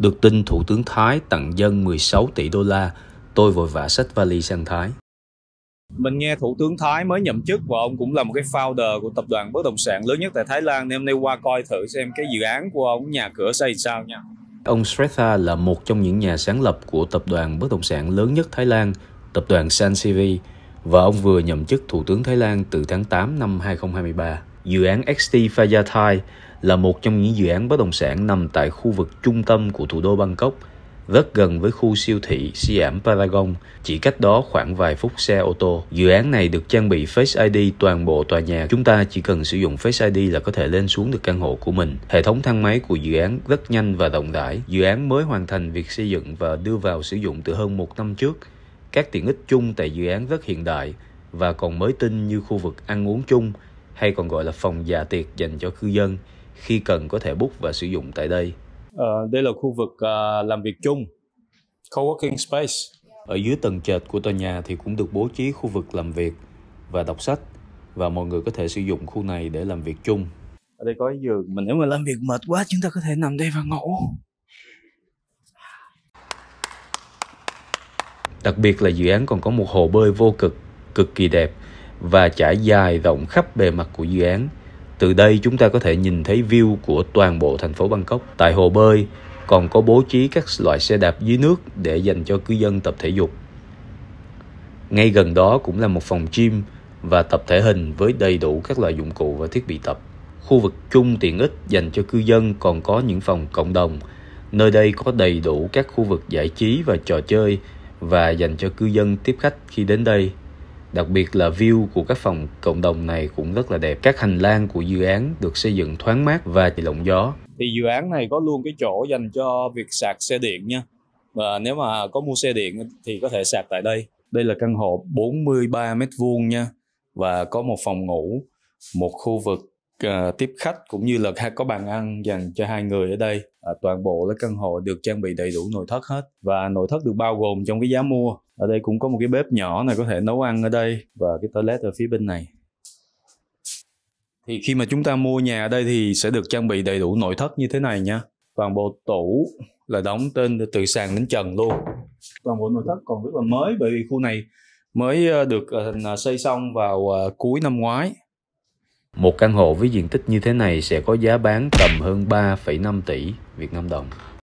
Được tin Thủ tướng Thái tặng dân 16 tỷ đô la, tôi vội vã sách vali sang Thái. Mình nghe Thủ tướng Thái mới nhậm chức và ông cũng là một cái founder của tập đoàn bất động sản lớn nhất tại Thái Lan nên hôm nay qua coi thử xem cái dự án của ông nhà cửa xây sao nha. Ông Sretha là một trong những nhà sáng lập của tập đoàn bất động sản lớn nhất Thái Lan, tập đoàn Sansivi, và ông vừa nhậm chức Thủ tướng Thái Lan từ tháng 8 năm 2023. Dự án XT Fajatai là một trong những dự án bất động sản nằm tại khu vực trung tâm của thủ đô Bangkok, rất gần với khu siêu thị Siam Paragon, chỉ cách đó khoảng vài phút xe ô tô. Dự án này được trang bị Face ID toàn bộ tòa nhà. Chúng ta chỉ cần sử dụng Face ID là có thể lên xuống được căn hộ của mình. Hệ thống thang máy của dự án rất nhanh và rộng rãi. Dự án mới hoàn thành việc xây dựng và đưa vào sử dụng từ hơn một năm trước. Các tiện ích chung tại dự án rất hiện đại và còn mới tinh như khu vực ăn uống chung, hay còn gọi là phòng dạ tiệc dành cho cư dân khi cần có thể bút và sử dụng tại đây. À, đây là khu vực à, làm việc chung, co-working space. Ở dưới tầng trệt của tòa nhà thì cũng được bố trí khu vực làm việc và đọc sách và mọi người có thể sử dụng khu này để làm việc chung. Ở đây có giường, mình nếu mà làm việc mệt quá chúng ta có thể nằm đây và ngủ. Đặc biệt là dự án còn có một hồ bơi vô cực cực kỳ đẹp và trải dài rộng khắp bề mặt của dự án. Từ đây chúng ta có thể nhìn thấy view của toàn bộ thành phố Bangkok. Tại hồ bơi còn có bố trí các loại xe đạp dưới nước để dành cho cư dân tập thể dục. Ngay gần đó cũng là một phòng gym và tập thể hình với đầy đủ các loại dụng cụ và thiết bị tập. Khu vực chung tiện ích dành cho cư dân còn có những phòng cộng đồng. Nơi đây có đầy đủ các khu vực giải trí và trò chơi và dành cho cư dân tiếp khách khi đến đây. Đặc biệt là view của các phòng cộng đồng này cũng rất là đẹp. Các hành lang của dự án được xây dựng thoáng mát và lộng gió. Thì dự án này có luôn cái chỗ dành cho việc sạc xe điện nha. Và nếu mà có mua xe điện thì có thể sạc tại đây. Đây là căn hộ 43 mét vuông nha và có một phòng ngủ, một khu vực uh, tiếp khách cũng như là có bàn ăn dành cho hai người ở đây. À, toàn bộ là căn hộ được trang bị đầy đủ nội thất hết và nội thất được bao gồm trong cái giá mua ở đây cũng có một cái bếp nhỏ này có thể nấu ăn ở đây và cái toilet ở phía bên này thì khi mà chúng ta mua nhà ở đây thì sẽ được trang bị đầy đủ nội thất như thế này nha toàn bộ tủ là đóng tên từ sàn đến trần luôn toàn bộ nội thất còn rất là mới bởi vì khu này mới ờ, được ờ, ờ, xây xong vào cuối năm ngoái một căn hộ với diện tích như thế này sẽ có giá bán tầm hơn 3,5 tỷ Việt Nam đồng.